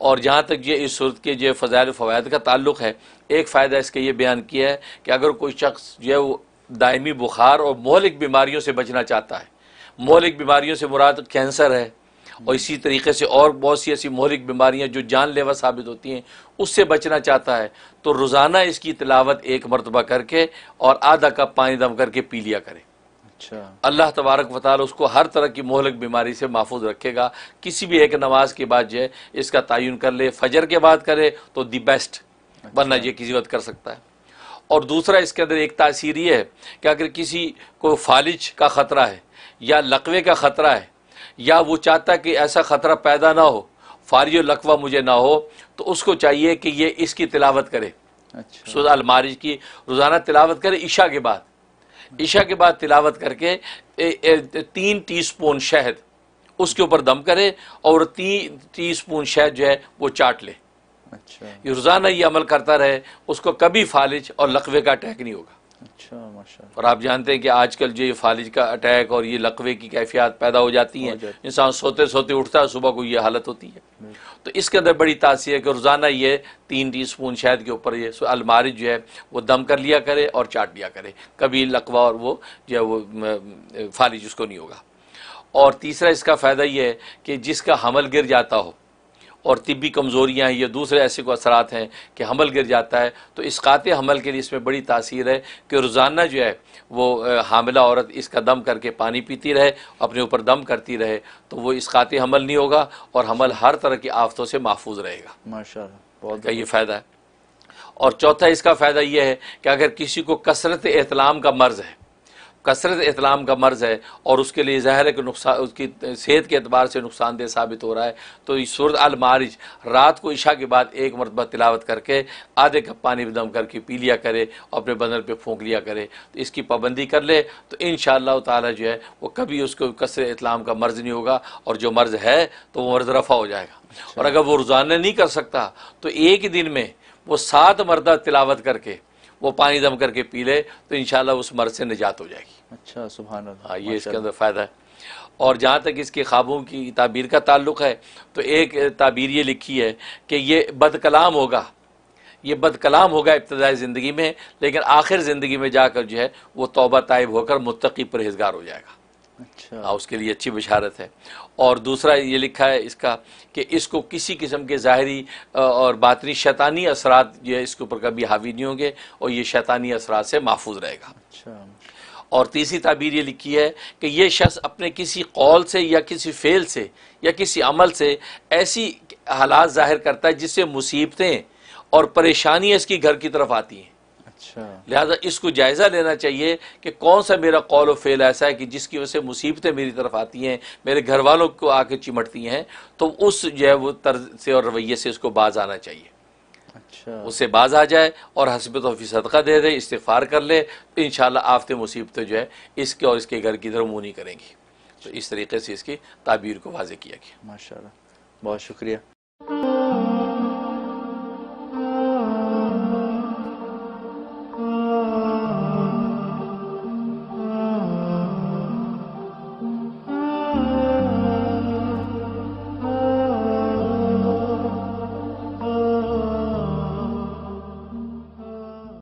और जहाँ तक ये इस सूरत के जो फ़जाइल फ़वाद का ताल्लुक है एक फ़ायदा इसके ये बयान किया है कि अगर कोई शख्स जो है वो दायमी बुखार और मौलिक बीमारियों से बचना चाहता है मौलिक बीमारियों से मुराद कैंसर है और इसी तरीके से और बहुत सी ऐसी मौलिक बीमारियाँ जो जानलेवा साबित होती हैं उससे बचना चाहता है तो रोज़ाना इसकी तलावत एक मरतबा करके और आधा कप पानी दम करके पी लिया करें अच्छा अल्लाह तबारक वाल उसको हर तरह की मोहलक बीमारी से महफूज रखेगा किसी भी एक नमाज के बाद जो है इसका तयन कर ले फजर के बाद करे तो दी बेस्ट अच्छा। वरना ये किसी वक्त कर सकता है और दूसरा इसके अंदर एक तासीर ये है कि अगर किसी को फालिज का ख़तरा है या लकवे का ख़तरा है या वो चाहता है कि ऐसा ख़तरा पैदा ना हो फारियो लकवा मुझे ना हो तो उसको चाहिए कि ये इसकी तिलावत करे अच्छा अलमारिज की रोज़ाना तिलावत करे ईशा के बाद ईशा के बाद तिलावत करके ए, ए, तीन टीस्पून शहद उसके ऊपर दम करे और तीन टीस्पून शहद जो है वो चाट ले अच्छा रोज़ाना ये अमल करता रहे उसको कभी फालिज और लकवे का अटैक नहीं होगा अच्छा और आप जानते हैं कि आजकल जो ये फालिज का अटैक और ये लकवे की कैफियत पैदा हो जाती हैं इंसान सोते सोते उठता है सुबह को ये हालत होती है तो इसके अंदर बड़ी तासी है कि रोज़ाना ये तीन टी स्पून शहद के ऊपर ये अलमारी जो है वो दम कर लिया करे और चाट लिया करे कभी लकवा और वो जो है वो फालिज उसको नहीं होगा और तीसरा इसका फ़ायदा ये है कि जिसका हमल गिर जाता हो और तिबी कमज़ोरियाँ हैं या दूसरे ऐसे को असरात हैं कि हमल गिर जाता है तो इसकात हमल के लिए इसमें बड़ी तासीर है कि रोज़ाना जो है वो हामिला औरत इसका दम करके पानी पीती रहे अपने ऊपर दम करती रहे तो वो इसकात हमल नहीं होगा और हमल हर तरह की आफतों से महफूज रहेगा माशा बहुत ये फ़ायदा है और चौथा इसका फ़ायदा यह है कि अगर किसी को कसरत एहतलाम का मर्ज़ है कसरत इतलाम का मर्ज़ है और उसके लिए जहर के नुकसान उसकी सेहत के अतबार से नुकसानदेह साबित हो रहा है तो सूरत अलमारिज रात को इशा के बाद एक मरतबा तिलावत करके आधे कप पानी दम करके पी लिया करे और अपने बदन पर फूक लिया करे तो इसकी पाबंदी कर ले तो इन ताला जो है वो कभी उसको कसर इतलाम का मर्ज़ नहीं होगा और जो मर्ज़ है तो वो मर्ज़ रफ़ा हो जाएगा अच्छा। और अगर वो रोज़ाना नहीं कर सकता तो एक ही दिन में वो सात मरदा तिलावत करके वो पानी दम करके पी ले तो इन उस मर्ज से निजात हो जाएगी अच्छा सुबह हाँ ये इसके अंदर फ़ायदा है और जहाँ तक इसके ख्वाबों की ताबीर का ताल्लुक है तो एक ताबीर ये लिखी है कि ये बदकलाम होगा ये बदकलाम होगा इब्तदाई ज़िंदगी में लेकिन आखिर ज़िंदगी में जाकर जो है वो तोबा तायब होकर मुतकी परहेजगार हो जाएगा अच्छा आ, हाँ, उसके लिए अच्छी बशारत है और दूसरा ये लिखा है इसका कि इसको किसी किस्म के ज़ाहरी और बातरी शैतानी असरात जो है इसके ऊपर कभी हावी नहीं होंगे और ये शैतानी असरात से महफूज रहेगा अच्छा और तीसरी ताबीर ये लिखी है कि ये शख्स अपने किसी कौल से या किसी फेल से या किसी अमल से ऐसी हालात ज़ाहिर करता है जिससे मुसीबतें और परेशानियाँ इसकी घर की तरफ आती हैं अच्छा लिहाजा इसको जायज़ा लेना चाहिए कि कौन सा मेरा कौल व फेल ऐसा है कि जिसकी वजह से मुसीबतें मेरी तरफ आती हैं मेरे घर वालों को आके चिमटती हैं तो उस जो है वो तर्ज से और रवैये से इसको बाज आना चाहिए अच्छा उससे बाज आ जाए और हसब तोफ़ी सदका दे दे इस्तफ़ार कर ले तो इन शाला आफते मुसीबतें जो है इसके और इसके घर की तरफ मुँह नहीं करेंगी तो इस तरीके से इसकी ताबीर को वाजे किया गया माशा बहुत शुक्रिया